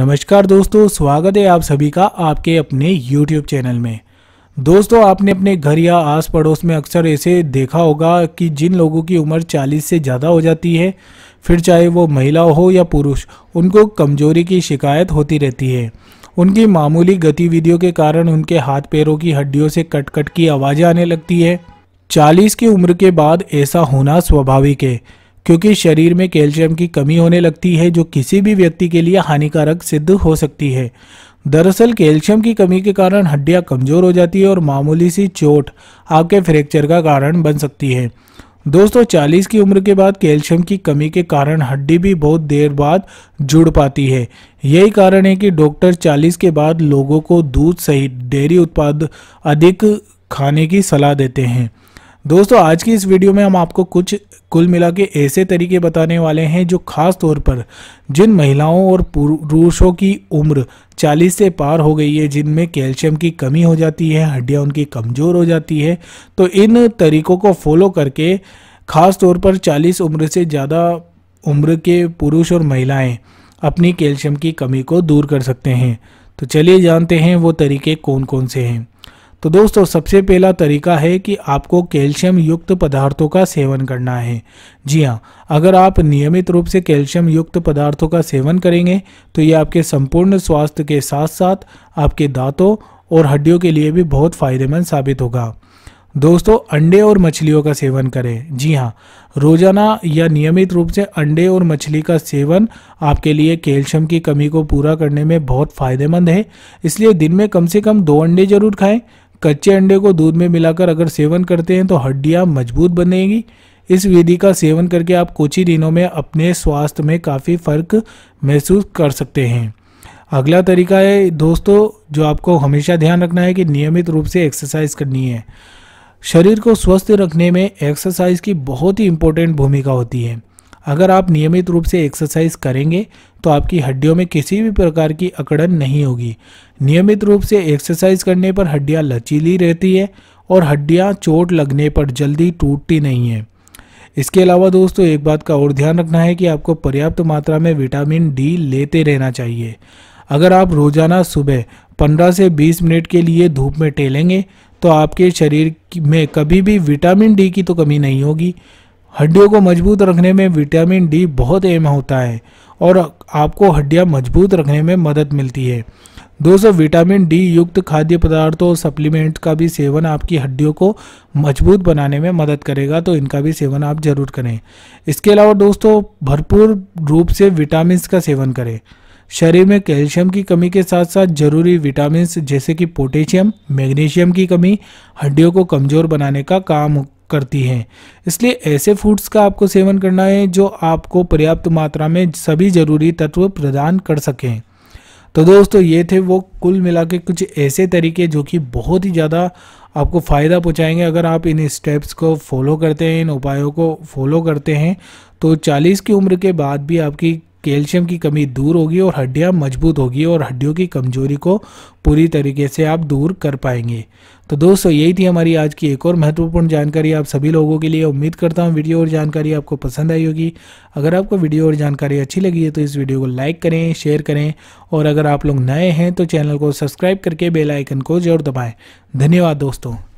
नमस्कार दोस्तों स्वागत है आप सभी का आपके अपने YouTube चैनल में दोस्तों आपने अपने घर या आस पड़ोस में अक्सर ऐसे देखा होगा कि जिन लोगों की उम्र 40 से ज़्यादा हो जाती है फिर चाहे वो महिला हो या पुरुष उनको कमजोरी की शिकायत होती रहती है उनकी मामूली गतिविधियों के कारण उनके हाथ पैरों की हड्डियों से कटकट -कट की आवाज़ें आने लगती है चालीस की उम्र के बाद ऐसा होना स्वाभाविक है क्योंकि शरीर में कैल्शियम की कमी होने लगती है जो किसी भी व्यक्ति के लिए हानिकारक सिद्ध हो सकती है दरअसल कैल्शियम की कमी के कारण हड्डियां कमजोर हो जाती है और मामूली सी चोट आपके फ्रैक्चर का कारण बन सकती है दोस्तों 40 की उम्र के बाद कैल्शियम की कमी के कारण हड्डी भी बहुत देर बाद जुड़ पाती है यही कारण है कि डॉक्टर 40 के बाद लोगों को दूध सहित डेयरी उत्पाद अधिक खाने की सलाह देते हैं दोस्तों आज की इस वीडियो में हम आपको कुछ कुल मिला के ऐसे तरीके बताने वाले हैं जो खास तौर पर जिन महिलाओं और पुरुषों की उम्र 40 से पार हो गई है जिनमें कैल्शियम की कमी हो जाती है हड्डियां उनकी कमज़ोर हो जाती है तो इन तरीकों को फॉलो करके खास तौर पर 40 उम्र से ज़्यादा उम्र के पुरुष और महिलाएँ अपनी कैल्शियम की कमी को दूर कर सकते हैं तो चलिए जानते हैं वो तरीके कौन कौन से हैं तो दोस्तों सबसे पहला तरीका है कि आपको कैल्शियम युक्त पदार्थों का सेवन करना है जी हाँ अगर आप नियमित रूप से कैल्शियम युक्त पदार्थों का सेवन करेंगे तो ये आपके संपूर्ण स्वास्थ्य के साथ साथ आपके दांतों और हड्डियों के लिए भी बहुत फ़ायदेमंद साबित होगा दोस्तों अंडे और मछलियों का सेवन करें जी हाँ रोजाना या नियमित रूप से अंडे और मछली का सेवन आपके लिए कैल्शियम की कमी को पूरा करने में बहुत फ़ायदेमंद है इसलिए दिन में कम से कम दो अंडे जरूर खाएं कच्चे अंडे को दूध में मिलाकर अगर सेवन करते हैं तो हड्डियाँ मजबूत बनेगी इस विधि का सेवन करके आप कुछ ही दिनों में अपने स्वास्थ्य में काफ़ी फर्क महसूस कर सकते हैं अगला तरीका है दोस्तों जो आपको हमेशा ध्यान रखना है कि नियमित रूप से एक्सरसाइज करनी है शरीर को स्वस्थ रखने में एक्सरसाइज की बहुत ही इंपॉर्टेंट भूमिका होती है अगर आप नियमित रूप से एक्सरसाइज करेंगे तो आपकी हड्डियों में किसी भी प्रकार की अकड़न नहीं होगी नियमित रूप से एक्सरसाइज करने पर हड्डियाँ लचीली रहती है और हड्डियाँ चोट लगने पर जल्दी टूटती नहीं है इसके अलावा दोस्तों एक बात का और ध्यान रखना है कि आपको पर्याप्त मात्रा में विटामिन डी लेते रहना चाहिए अगर आप रोज़ाना सुबह 15 से 20 मिनट के लिए धूप में टहलेंगे तो आपके शरीर में कभी भी विटामिन डी की तो कमी नहीं होगी हड्डियों को मजबूत रखने में विटामिन डी बहुत अहम होता है और आपको हड्डियाँ मजबूत रखने में मदद मिलती है दोस्तों विटामिन डी युक्त खाद्य पदार्थों और सप्लीमेंट का भी सेवन आपकी हड्डियों को मजबूत बनाने में मदद करेगा तो इनका भी सेवन आप जरूर करें इसके अलावा दोस्तों भरपूर रूप से विटामिन का सेवन करें शरीर में कैल्शियम की कमी के साथ साथ जरूरी विटामिन जैसे कि पोटेशियम मैग्नीशियम की कमी हड्डियों को कमज़ोर बनाने का काम करती हैं इसलिए ऐसे फूड्स का आपको सेवन करना है जो आपको पर्याप्त मात्रा में सभी ज़रूरी तत्व प्रदान कर सकें तो दोस्तों ये थे वो कुल मिला के कुछ ऐसे तरीके जो कि बहुत ही ज़्यादा आपको फ़ायदा पहुंचाएंगे अगर आप इन स्टेप्स को फॉलो करते हैं इन उपायों को फॉलो करते हैं तो 40 की उम्र के बाद भी आपकी कैल्शियम की कमी दूर होगी और हड्डियाँ मजबूत होगी और हड्डियों की कमजोरी को पूरी तरीके से आप दूर कर पाएंगे तो दोस्तों यही थी हमारी आज की एक और महत्वपूर्ण जानकारी आप सभी लोगों के लिए उम्मीद करता हूँ वीडियो और जानकारी आपको पसंद आई होगी अगर आपको वीडियो और जानकारी अच्छी लगी है तो इस वीडियो को लाइक करें शेयर करें और अगर आप लोग नए हैं तो चैनल को सब्सक्राइब करके बेलाइकन को जरूर दबाएँ धन्यवाद दोस्तों